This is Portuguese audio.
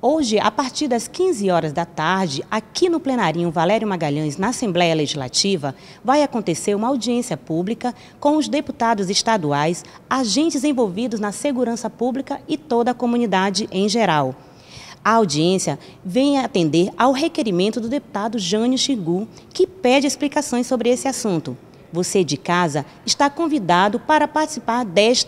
Hoje, a partir das 15 horas da tarde, aqui no plenarinho Valério Magalhães, na Assembleia Legislativa, vai acontecer uma audiência pública com os deputados estaduais, agentes envolvidos na segurança pública e toda a comunidade em geral. A audiência vem atender ao requerimento do deputado Jânio Xingu, que pede explicações sobre esse assunto. Você de casa está convidado para participar desta